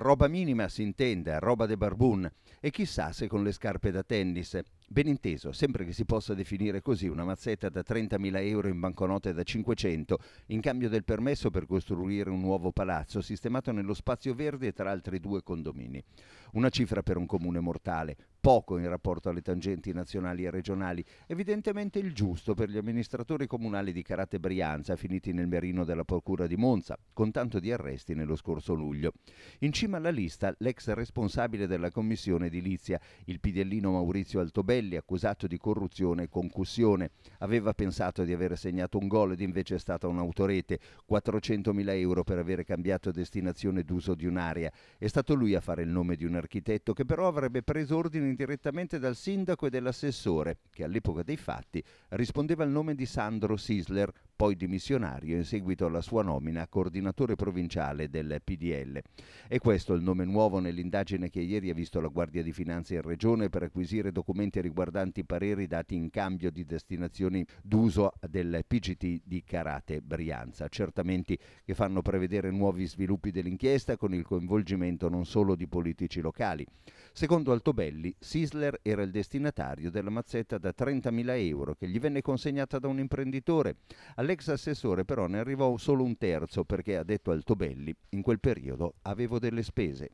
roba minima si intende, roba de barbun, e chissà se con le scarpe da tennis. Ben inteso, sempre che si possa definire così una mazzetta da 30.000 euro in banconote da 500, in cambio del permesso per costruire un nuovo palazzo sistemato nello spazio verde tra altri due condomini. Una cifra per un comune mortale, poco in rapporto alle tangenti nazionali e regionali, evidentemente il giusto per gli amministratori comunali di Carate Brianza finiti nel merino della Procura di Monza, con tanto di arresti nello scorso luglio. In cima alla lista l'ex responsabile della Commissione edilizia, il pidellino Maurizio Altobelli, Morbidelli, accusato di corruzione e concussione. Aveva pensato di aver segnato un gol ed invece è stata un'autorete, 400.000 euro per aver cambiato destinazione d'uso di un'area. È stato lui a fare il nome di un architetto che però avrebbe preso ordine direttamente dal sindaco e dell'assessore, che all'epoca dei fatti rispondeva al nome di Sandro Sisler, poi dimissionario in seguito alla sua nomina a coordinatore provinciale del PDL. E questo è il nome nuovo nell'indagine che ieri ha visto la Guardia di Finanza in Regione per acquisire documenti riguardanti pareri dati in cambio di destinazioni d'uso del PGT di Carate Brianza. Certamente che fanno prevedere nuovi sviluppi dell'inchiesta con il coinvolgimento non solo di politici locali. Secondo Altobelli, Sisler era il destinatario della mazzetta da 30.000 euro che gli venne consegnata da un imprenditore. Alle All'ex assessore però ne arrivò solo un terzo perché, ha detto Altobelli, in quel periodo avevo delle spese.